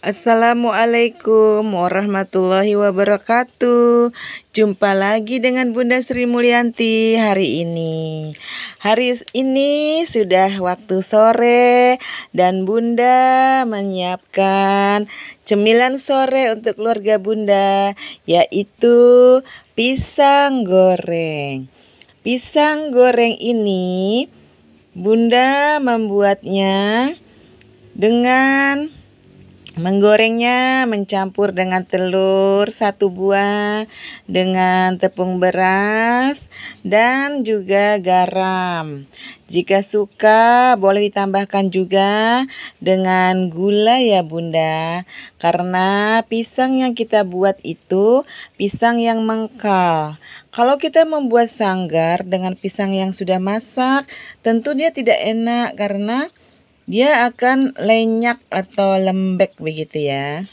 Assalamualaikum warahmatullahi wabarakatuh Jumpa lagi dengan Bunda Sri Mulyanti hari ini Hari ini sudah waktu sore Dan Bunda menyiapkan cemilan sore untuk keluarga Bunda Yaitu pisang goreng Pisang goreng ini Bunda membuatnya dengan Menggorengnya mencampur dengan telur satu buah dengan tepung beras dan juga garam. Jika suka boleh ditambahkan juga dengan gula ya Bunda. Karena pisang yang kita buat itu pisang yang mengkal. Kalau kita membuat sanggar dengan pisang yang sudah masak tentu dia tidak enak karena dia akan lenyak atau lembek begitu ya.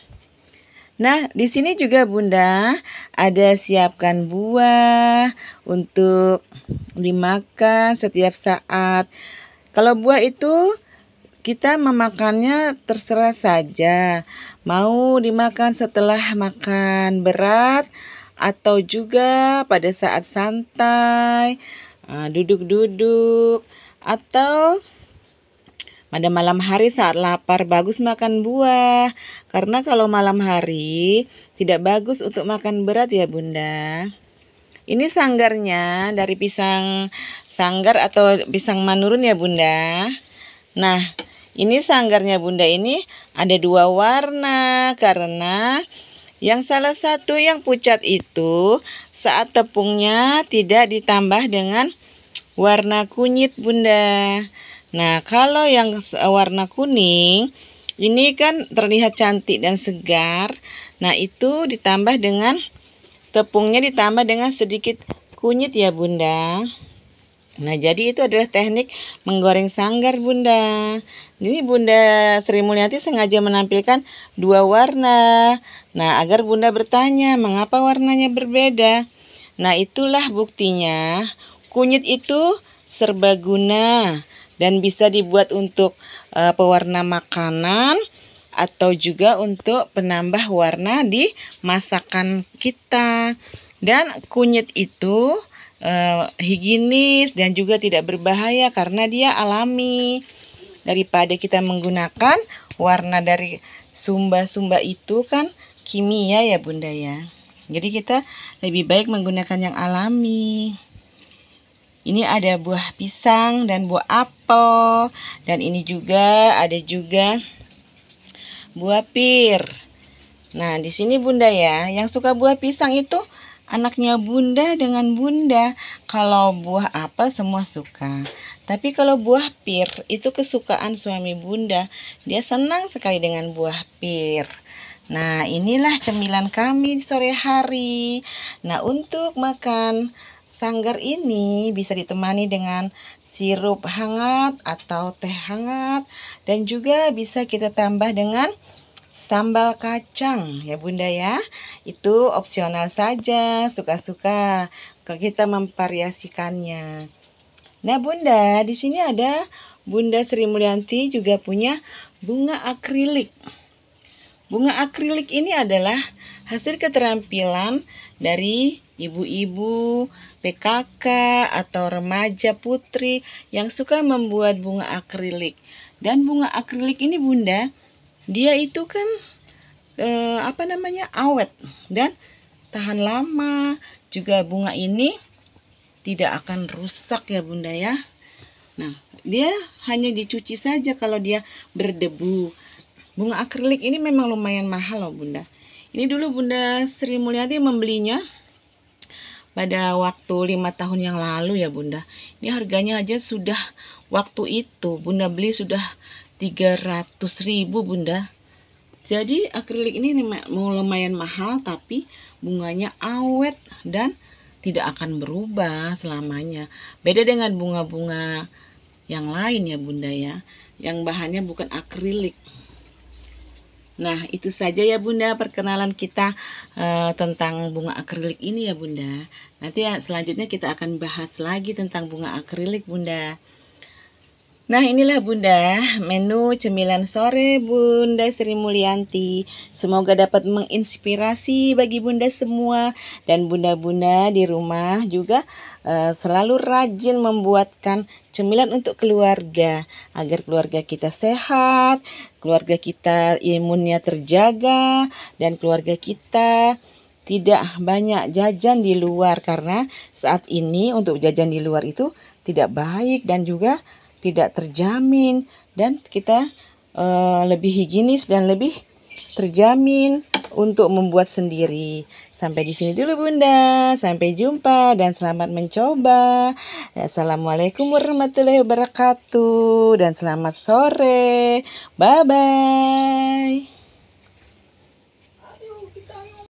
Nah, di sini juga Bunda ada siapkan buah untuk dimakan setiap saat. Kalau buah itu kita memakannya terserah saja. Mau dimakan setelah makan berat atau juga pada saat santai, ah, duduk-duduk atau pada malam hari saat lapar bagus makan buah. Karena kalau malam hari tidak bagus untuk makan berat ya Bunda. Ini sanggarnya dari pisang sanggar atau pisang manurun ya Bunda. Nah, ini sanggarnya Bunda ini ada dua warna karena yang salah satu yang pucat itu saat tepungnya tidak ditambah dengan warna kunyit Bunda. Nah, kalau yang eh, warna kuning ini kan terlihat cantik dan segar. Nah, itu ditambah dengan tepungnya ditambah dengan sedikit kunyit ya, Bunda. Nah, jadi itu adalah teknik menggoreng sanggar, Bunda. Ini Bunda Sri Mulyati sengaja menampilkan dua warna. Nah, agar Bunda bertanya, mengapa warnanya berbeda? Nah, itulah buktinya. Kunyit itu serbaguna dan bisa dibuat untuk uh, pewarna makanan atau juga untuk penambah warna di masakan kita dan kunyit itu uh, higienis dan juga tidak berbahaya karena dia alami daripada kita menggunakan warna dari sumba-sumba itu kan kimia ya bunda ya jadi kita lebih baik menggunakan yang alami ini ada buah pisang dan buah apel dan ini juga ada juga buah pir. Nah, di sini Bunda ya, yang suka buah pisang itu anaknya Bunda dengan Bunda. Kalau buah apel semua suka. Tapi kalau buah pir itu kesukaan suami Bunda. Dia senang sekali dengan buah pir. Nah, inilah cemilan kami sore hari. Nah, untuk makan Sanggar ini bisa ditemani dengan sirup hangat atau teh hangat dan juga bisa kita tambah dengan sambal kacang ya bunda ya itu opsional saja suka-suka kalau kita memvariasikannya nah bunda di sini ada bunda Sri Mulyanti juga punya bunga akrilik Bunga akrilik ini adalah hasil keterampilan dari ibu-ibu, PKK, atau remaja putri yang suka membuat bunga akrilik. Dan bunga akrilik ini Bunda, dia itu kan eh, apa namanya? awet dan tahan lama. Juga bunga ini tidak akan rusak ya Bunda ya. Nah, dia hanya dicuci saja kalau dia berdebu bunga akrilik ini memang lumayan mahal loh bunda ini dulu bunda Sri Mulyati membelinya pada waktu lima tahun yang lalu ya bunda ini harganya aja sudah waktu itu bunda beli sudah 300 ribu bunda jadi akrilik ini lumayan mahal tapi bunganya awet dan tidak akan berubah selamanya beda dengan bunga-bunga yang lain ya bunda ya yang bahannya bukan akrilik Nah, itu saja ya Bunda perkenalan kita uh, tentang bunga akrilik ini ya Bunda. Nanti ya, selanjutnya kita akan bahas lagi tentang bunga akrilik Bunda. Nah inilah Bunda menu cemilan sore Bunda Sri Mulyanti Semoga dapat menginspirasi bagi Bunda semua Dan Bunda-Bunda di rumah juga uh, selalu rajin membuatkan cemilan untuk keluarga Agar keluarga kita sehat, keluarga kita imunnya terjaga Dan keluarga kita tidak banyak jajan di luar Karena saat ini untuk jajan di luar itu tidak baik dan juga tidak terjamin dan kita uh, lebih higienis dan lebih terjamin untuk membuat sendiri. Sampai di sini dulu Bunda. Sampai jumpa dan selamat mencoba. Assalamualaikum warahmatullahi wabarakatuh dan selamat sore. Bye bye.